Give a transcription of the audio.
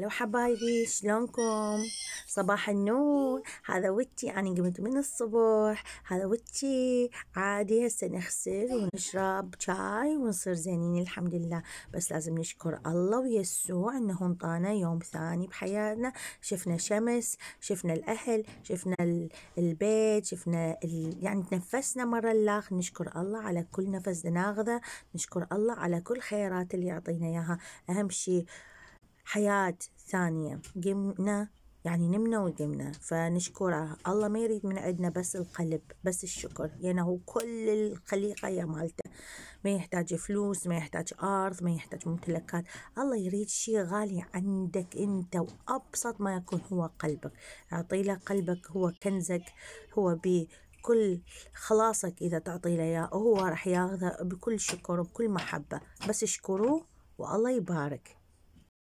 هلا حبايبي شلونكم صباح النور هذا وتي انا قمت من الصبح هذا وتي عادي هسه نغسل ونشرب شاي ونصير زينين الحمد لله بس لازم نشكر الله ويسوع انه انطانا يوم ثاني بحياتنا شفنا شمس شفنا الاهل شفنا البيت شفنا ال... يعني تنفسنا مرة الاخ نشكر الله على كل نفس ناخذه نشكر الله على كل خيرات اللي يعطينا اياها اهم شيء حياة ثانية قمنا يعني نمنا وقمنا فنشكره الله ما يريد من عندنا بس القلب بس الشكر يعني هو كل الخليقة يا مالته ما يحتاج فلوس ما يحتاج أرض ما يحتاج ممتلكات الله يريد شيء غالي عندك أنت وأبسط ما يكون هو قلبك أعطي له قلبك هو كنزك هو بي كل خلاصك إذا تعطي له إياه هو راح ياخذه بكل شكر وبكل محبة بس اشكروه والله يبارك